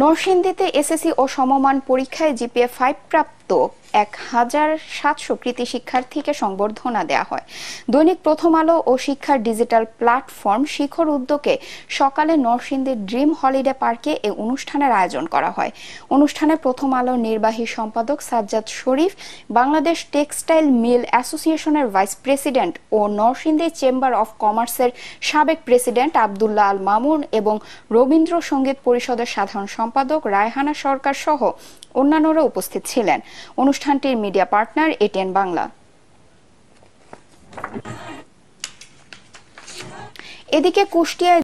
নরসিংদীতে এসএসসি ও সমমান পরীক্ষায় জিপিএ ফাইভ প্রাপ্ত এক হাজার সাতশো কৃতি শিক্ষার্থীকে সংবর্ধনা দেয়া হয় দৈনিক প্রথম আলো ও শিক্ষার ডিজিটাল প্ল্যাটফর্ম শিখর উদ্যোগে সকালে নরসিংদীর ড্রিম হলিডে পার্কে এই অনুষ্ঠানের আয়োজন করা হয় অনুষ্ঠানে প্রথম আলোর নির্বাহী সম্পাদক সাজ্জাদ শরীফ বাংলাদেশ টেক্সটাইল মিল অ্যাসোসিয়েশনের ভাইস প্রেসিডেন্ট ও নরসিংদী চেম্বার অফ কমার্সের সাবেক প্রেসিডেন্ট আবদুল্লাহ আল মামুন এবং রবীন্দ্র সঙ্গীত পরিষদের সাধারণ সম্পাদক রায়হানা সরকার সহ অন্যান্যরা উপস্থিত ছিলেন অনুষ্ঠানটির মিডিয়া পার্টনার এটিএন বাংলা এদিকে কুষ্টিয়ায়